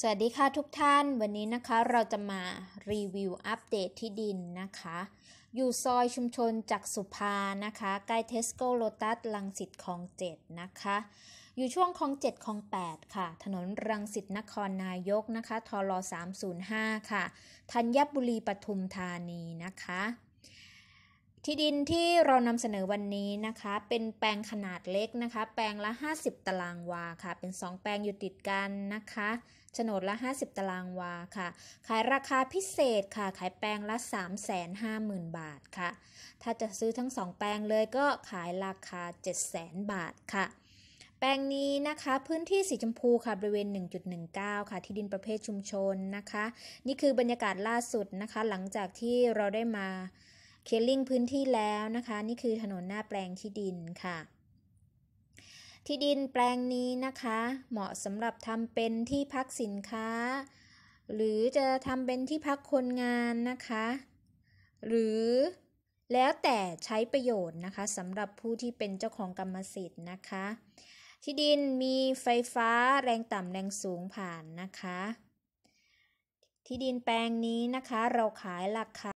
สวัสดีค่ะทุกท่านวันนี้นะคะเราจะมารีวิวอัปเดตที่ดินนะคะ อยู่ซอยชุมชนจักสุภานะคะใกล้เทสโก้โลตัสลังสิตคลองเจ็ดนะคะ อยู่ช่วงคลองเจ็ดคลองแปดค่ะ ถนนรังสิตนครนายกนะคะทล305ค่ะธัญบุรีปทุมธานีนะคะที่ดินที่เรานำเสนอวันนี้นะคะ เป็นแปลงขนาดเล็กนะคะ แปลงละ50ตารางวาค่ะ เป็น 2 แปลงอยู่ติดกันนะคะโฉนดละ 50ตารางวาค่ะ ขายราคาพิเศษค่ะ ขายแปลงละ 350,000 บาทค่ะ ถ้าจะซื้อทั้ง 2 แปลงเลยก็ขายราคา 700,000 บาทค่ะ แปลงนี้นะคะ พื้นที่สีชมพูค่ะบริเวณ1.19ค่ะ ที่ดินประเภทชุมชนนะคะ นี่คือบรรยากาศล่าสุดนะคะ หลังจากที่เราได้มาเคลลิ่งพื้นที่แล้วนะคะนี่คือถนนหน้าแปลงที่ดินค่ะ ที่ดินแปลงนี้นะคะ เหมาะสำหรับทำเป็นที่พักสินค้า หรือจะทำเป็นที่พักคนงานนะคะ หรือแล้วแต่ใช้ประโยชน์นะคะสำหรับผู้ที่เป็นเจ้าของกรรมสิทธิ์นะคะ ที่ดินมีไฟฟ้าแรงต่ำแรงสูงผ่านนะคะ ที่ดินแปลงนี้นะคะเราขายราคา